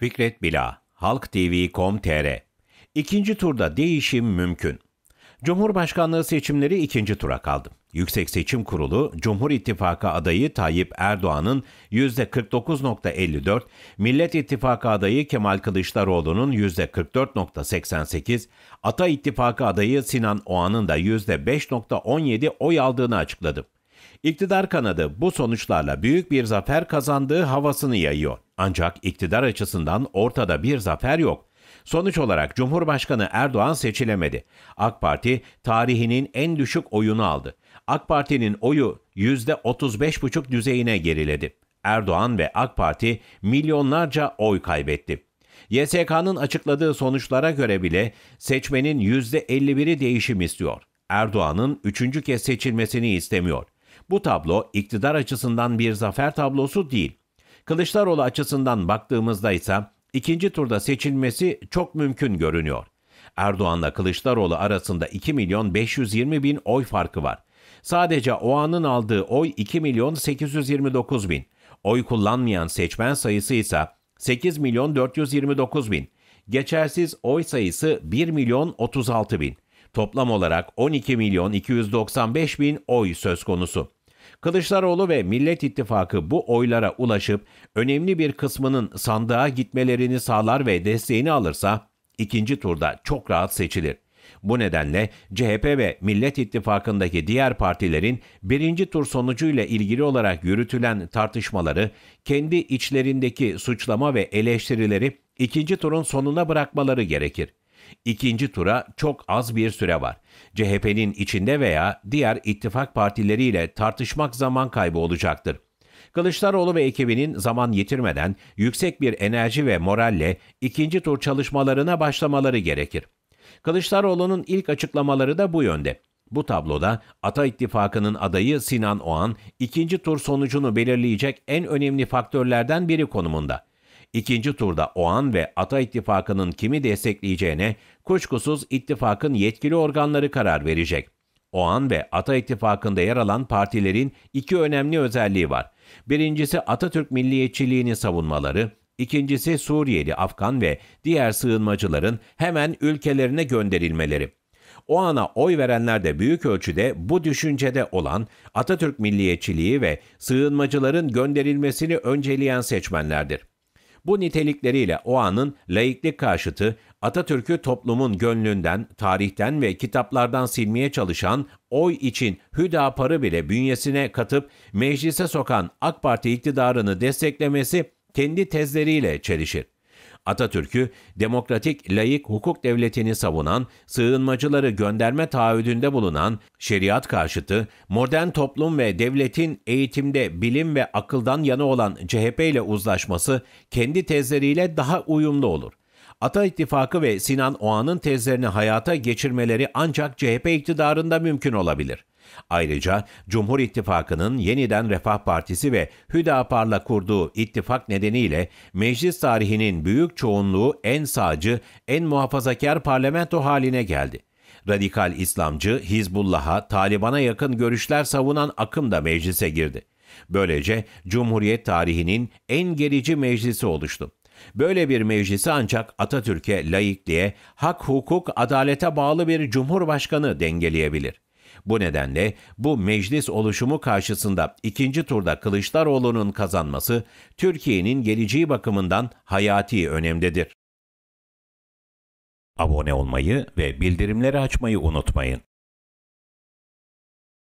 Fikret Bila, halktv.com.tr İkinci turda değişim mümkün. Cumhurbaşkanlığı seçimleri ikinci tura kaldı. Yüksek Seçim Kurulu, Cumhur İttifakı adayı Tayyip Erdoğan'ın %49.54, Millet İttifakı adayı Kemal Kılıçdaroğlu'nun %44.88, Ata İttifakı adayı Sinan Oğan'ın da %5.17 oy aldığını açıkladı. İktidar kanadı bu sonuçlarla büyük bir zafer kazandığı havasını yayıyor. Ancak iktidar açısından ortada bir zafer yok. Sonuç olarak Cumhurbaşkanı Erdoğan seçilemedi. AK Parti tarihinin en düşük oyunu aldı. AK Parti'nin oyu %35,5 düzeyine geriledi. Erdoğan ve AK Parti milyonlarca oy kaybetti. YSK'nın açıkladığı sonuçlara göre bile seçmenin %51'i değişim istiyor. Erdoğan'ın üçüncü kez seçilmesini istemiyor. Bu tablo iktidar açısından bir zafer tablosu değil. Kılıçdaroğlu açısından baktığımızda ise ikinci turda seçilmesi çok mümkün görünüyor. Erdoğan'la Kılıçdaroğlu arasında 2 milyon 520 bin oy farkı var. Sadece o anın aldığı oy 2 milyon 829 bin. Oy kullanmayan seçmen sayısı ise 8 milyon 429 bin. Geçersiz oy sayısı 1 milyon 36 bin. Toplam olarak 12 milyon 295 bin oy söz konusu. Kılıçdaroğlu ve Millet İttifakı bu oylara ulaşıp önemli bir kısmının sandığa gitmelerini sağlar ve desteğini alırsa ikinci turda çok rahat seçilir. Bu nedenle CHP ve Millet İttifakı'ndaki diğer partilerin birinci tur sonucuyla ilgili olarak yürütülen tartışmaları, kendi içlerindeki suçlama ve eleştirileri ikinci turun sonuna bırakmaları gerekir. İkinci tura çok az bir süre var. CHP'nin içinde veya diğer ittifak partileriyle tartışmak zaman kaybı olacaktır. Kılıçdaroğlu ve ekibinin zaman yitirmeden yüksek bir enerji ve moralle ikinci tur çalışmalarına başlamaları gerekir. Kılıçdaroğlu'nun ilk açıklamaları da bu yönde. Bu tabloda Ata İttifakı'nın adayı Sinan Oğan, ikinci tur sonucunu belirleyecek en önemli faktörlerden biri konumunda. İkinci turda Oğan ve Ata ittifakının kimi destekleyeceğine kuşkusuz ittifakın yetkili organları karar verecek. Oğan ve Ata ittifakında yer alan partilerin iki önemli özelliği var. Birincisi Atatürk milliyetçiliğini savunmaları, ikincisi Suriyeli, Afgan ve diğer sığınmacıların hemen ülkelerine gönderilmeleri. O ana oy verenler de büyük ölçüde bu düşüncede olan Atatürk milliyetçiliği ve sığınmacıların gönderilmesini önceleyen seçmenlerdir. Bu nitelikleriyle o anın laiklik karşıtı, Atatürk'ü toplumun gönlünden, tarihten ve kitaplardan silmeye çalışan, oy için Hüdapar'ı bile bünyesine katıp meclise sokan AK Parti iktidarını desteklemesi kendi tezleriyle çelişir. Atatürk'ü demokratik, layık hukuk devletini savunan, sığınmacıları gönderme taahhüdünde bulunan, şeriat karşıtı, modern toplum ve devletin eğitimde bilim ve akıldan yana olan CHP ile uzlaşması kendi tezleriyle daha uyumlu olur. Ata İttifakı ve Sinan Oğan'ın tezlerini hayata geçirmeleri ancak CHP iktidarında mümkün olabilir. Ayrıca Cumhur İttifakı'nın yeniden Refah Partisi ve Hüdapar'la kurduğu ittifak nedeniyle meclis tarihinin büyük çoğunluğu en sağcı, en muhafazakar parlamento haline geldi. Radikal İslamcı, Hizbullah'a, Taliban'a yakın görüşler savunan akım da meclise girdi. Böylece Cumhuriyet tarihinin en gerici meclisi oluştu. Böyle bir meclisi ancak Atatürk'e, layık diye hak, hukuk, adalete bağlı bir cumhurbaşkanı dengeleyebilir. Bu nedenle bu meclis oluşumu karşısında ikinci turda Kılıçdaroğlu'nun kazanması Türkiye'nin geleceği bakımından hayati önemdedir. Abone olmayı ve bildirimleri açmayı unutmayın.